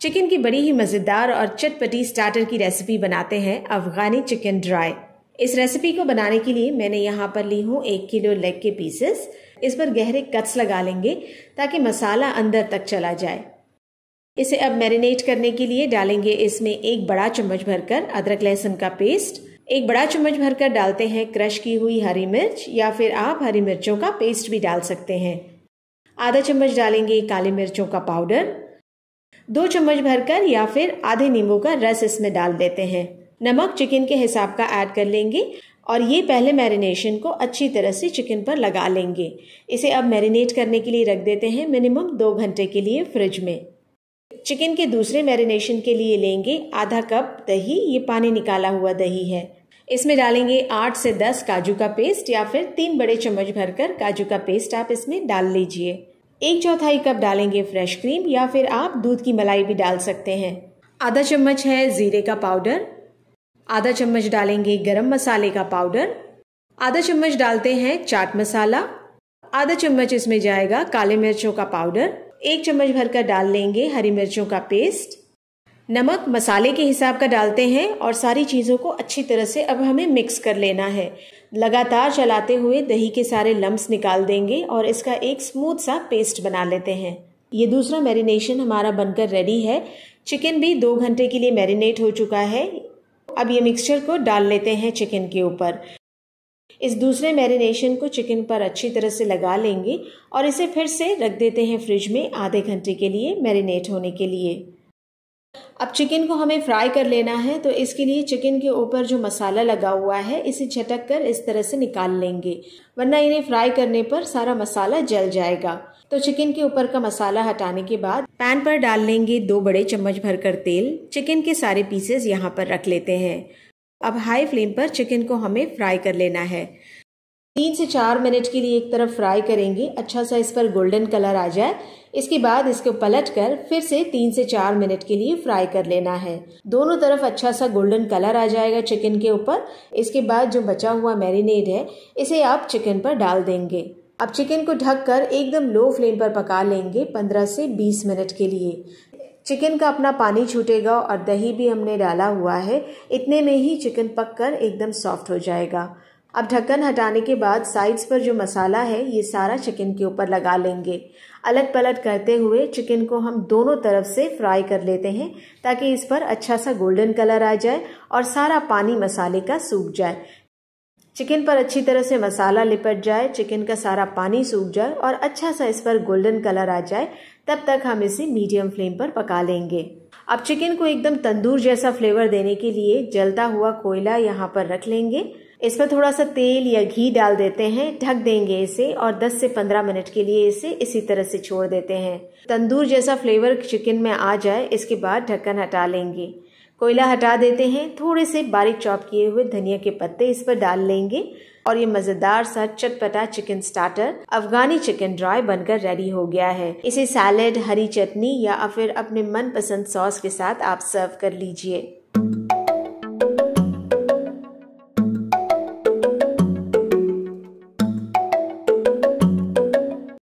chicken की बड़ी ही मज़ेदार और चटपटी स्टार्टर की रेसिपी बनाते हैं अफ़गानी चिकन ड्राई इस रेसिपी को बनाने के लिए मैंने यहाँ पर ली हूँ एक किलो लेग के पीसेस इस पर गहरे कट्स लगा लेंगे ताकि मसाला अंदर तक चला जाए इसे अब मैरिनेट करने के लिए डालेंगे इसमें एक बड़ा चम्मच भरकर अदरक लहसुन का पेस्ट एक बड़ा चम्मच भरकर डालते हैं क्रश की हुई हरी मिर्च या फिर आप हरी मिर्चों का पेस्ट भी डाल सकते हैं आधा चम्मच डालेंगे काली मिर्चों का पाउडर दो चम्मच भरकर या फिर आधे नींबू का रस इसमें डाल देते हैं नमक चिकन के हिसाब का ऐड कर लेंगे और ये पहले मैरिनेशन को अच्छी तरह से चिकन पर लगा लेंगे इसे अब मैरिनेट करने के लिए रख देते हैं मिनिमम दो घंटे के लिए फ्रिज में चिकन के दूसरे मैरिनेशन के लिए लेंगे आधा कप दही ये पानी निकाला हुआ दही है इसमें डालेंगे आठ से दस काजू का पेस्ट या फिर तीन बड़े चम्मच भरकर काजू का पेस्ट आप इसमें डाल लीजिए एक चौथाई कप डालेंगे फ्रेश क्रीम या फिर आप दूध की मलाई भी डाल सकते हैं आधा चम्मच है ज़ीरे का पाउडर आधा चम्मच डालेंगे गरम मसाले का पाउडर आधा चम्मच डालते हैं चाट मसाला आधा चम्मच इसमें जाएगा काले मिर्चों का पाउडर एक चम्मच भर कर डाल लेंगे हरी मिर्चों का पेस्ट नमक मसाले के हिसाब का डालते हैं और सारी चीज़ों को अच्छी तरह से अब हमें मिक्स कर लेना है लगातार चलाते हुए दही के सारे लम्ब्स निकाल देंगे और इसका एक स्मूथ सा पेस्ट बना लेते हैं ये दूसरा मैरिनेशन हमारा बनकर रेडी है चिकन भी दो घंटे के लिए मैरिनेट हो चुका है अब ये मिक्सचर को डाल लेते हैं चिकन के ऊपर इस दूसरे मैरिनेशन को चिकन पर अच्छी तरह से लगा लेंगे और इसे फिर से रख देते हैं फ्रिज में आधे घंटे के लिए मैरिनेट होने के लिए अब चिकन को हमें फ्राई कर लेना है तो इसके लिए चिकन के ऊपर जो मसाला लगा हुआ है इसे झटक कर इस तरह से निकाल लेंगे वरना इन्हें फ्राई करने पर सारा मसाला जल जाएगा तो चिकन के ऊपर का मसाला हटाने के बाद पैन पर डाल लेंगे दो बड़े चम्मच भर कर तेल चिकन के सारे पीसेस यहाँ पर रख लेते हैं अब हाई फ्लेम पर चिकन को हमें फ्राई कर लेना है तीन से चार मिनट के लिए एक तरफ फ्राई करेंगे अच्छा सा इस पर गोल्डन कलर आ जाए इसके बाद इसको पलट कर फिर से तीन से चार मिनट के लिए फ्राई कर लेना है दोनों तरफ अच्छा सा गोल्डन कलर आ जाएगा चिकन के ऊपर इसके बाद जो बचा हुआ मैरिनेड है इसे आप चिकन पर डाल देंगे अब चिकन को ढककर एकदम लो फ्लेम पर पका लेंगे पंद्रह से बीस मिनट के लिए चिकन का अपना पानी छूटेगा और दही भी हमने डाला हुआ है इतने में ही चिकन पककर एकदम सॉफ्ट हो जाएगा अब ढक्कन हटाने के बाद साइड्स पर जो मसाला है ये सारा चिकन के ऊपर लगा लेंगे अलग पलट करते हुए चिकन को हम दोनों तरफ से फ्राई कर लेते हैं ताकि इस पर अच्छा सा गोल्डन कलर आ जाए और सारा पानी मसाले का सूख जाए चिकन पर अच्छी तरह से मसाला लिपट जाए चिकन का सारा पानी सूख जाए और अच्छा सा इस पर गोल्डन कलर आ जाए तब तक हम इसे मीडियम फ्लेम पर पका लेंगे अब चिकन को एकदम तंदूर जैसा फ्लेवर देने के लिए जलता हुआ कोयला यहाँ पर रख लेंगे इसमें थोड़ा सा तेल या घी डाल देते हैं ढक देंगे इसे और 10 से 15 मिनट के लिए इसे इसी तरह से छोड़ देते हैं तंदूर जैसा फ्लेवर चिकन में आ जाए इसके बाद ढक्कन हटा लेंगे कोयला हटा देते हैं थोड़े से बारीक चॉप किए हुए धनिया के पत्ते इस पर डाल लेंगे और ये मजेदार सा चटपटा chicken starter Afghani chicken dry बनकर रेडी हो गया है इसे सैलेड हरी चटनी या फिर अपने मन पसंद सॉस के साथ आप सर्व कर लीजिए